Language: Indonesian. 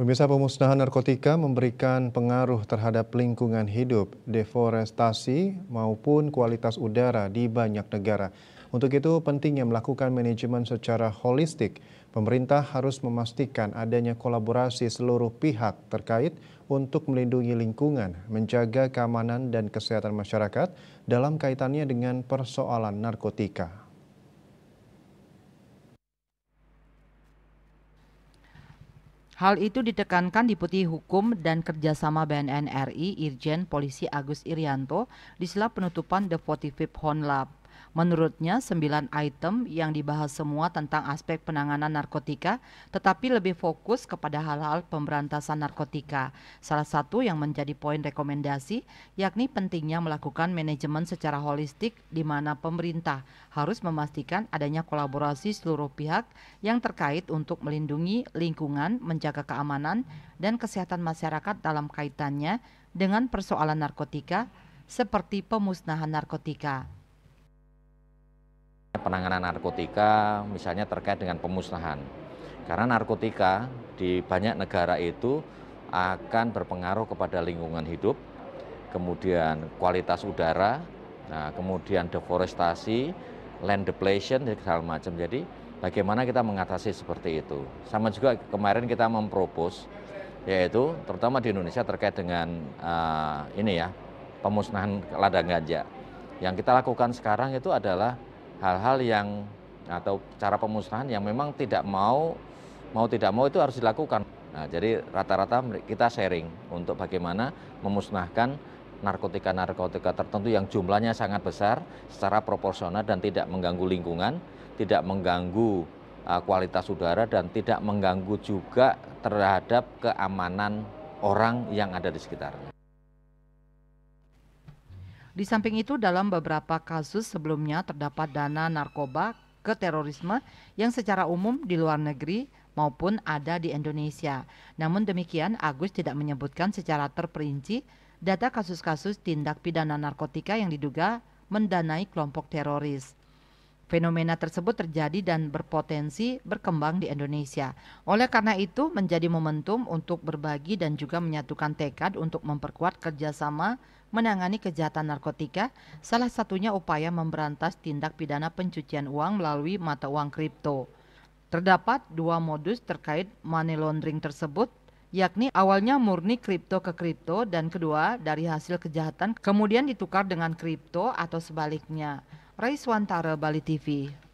Pemirsa pemusnahan narkotika memberikan pengaruh terhadap lingkungan hidup, deforestasi maupun kualitas udara di banyak negara. Untuk itu pentingnya melakukan manajemen secara holistik. Pemerintah harus memastikan adanya kolaborasi seluruh pihak terkait untuk melindungi lingkungan, menjaga keamanan dan kesehatan masyarakat dalam kaitannya dengan persoalan narkotika. Hal itu ditekankan Deputi Hukum dan Kerjasama BNN RI Irjen Polisi Agus Irianto di sela penutupan The 45 Honlab. Menurutnya, sembilan item yang dibahas semua tentang aspek penanganan narkotika, tetapi lebih fokus kepada hal-hal pemberantasan narkotika. Salah satu yang menjadi poin rekomendasi, yakni pentingnya melakukan manajemen secara holistik di mana pemerintah harus memastikan adanya kolaborasi seluruh pihak yang terkait untuk melindungi lingkungan, menjaga keamanan, dan kesehatan masyarakat dalam kaitannya dengan persoalan narkotika seperti pemusnahan narkotika penanganan narkotika misalnya terkait dengan pemusnahan. Karena narkotika di banyak negara itu akan berpengaruh kepada lingkungan hidup, kemudian kualitas udara, nah, kemudian deforestasi, land depletion, dan segala macam. Jadi bagaimana kita mengatasi seperti itu. Sama juga kemarin kita mempropos yaitu terutama di Indonesia terkait dengan uh, ini ya pemusnahan ladang ganja. Yang kita lakukan sekarang itu adalah hal-hal yang atau cara pemusnahan yang memang tidak mau mau tidak mau itu harus dilakukan. Nah, jadi rata-rata kita sharing untuk bagaimana memusnahkan narkotika-narkotika tertentu yang jumlahnya sangat besar secara proporsional dan tidak mengganggu lingkungan, tidak mengganggu eh, kualitas udara dan tidak mengganggu juga terhadap keamanan orang yang ada di sekitarnya. Di samping itu, dalam beberapa kasus sebelumnya terdapat dana narkoba ke terorisme yang secara umum di luar negeri maupun ada di Indonesia. Namun demikian, Agus tidak menyebutkan secara terperinci data kasus-kasus tindak pidana narkotika yang diduga mendanai kelompok teroris. Fenomena tersebut terjadi dan berpotensi berkembang di Indonesia. Oleh karena itu, menjadi momentum untuk berbagi dan juga menyatukan tekad untuk memperkuat kerjasama menangani kejahatan narkotika, salah satunya upaya memberantas tindak pidana pencucian uang melalui mata uang kripto. Terdapat dua modus terkait money laundering tersebut, yakni awalnya murni kripto ke kripto dan kedua dari hasil kejahatan kemudian ditukar dengan kripto atau sebaliknya. Raiswantara Bali TV.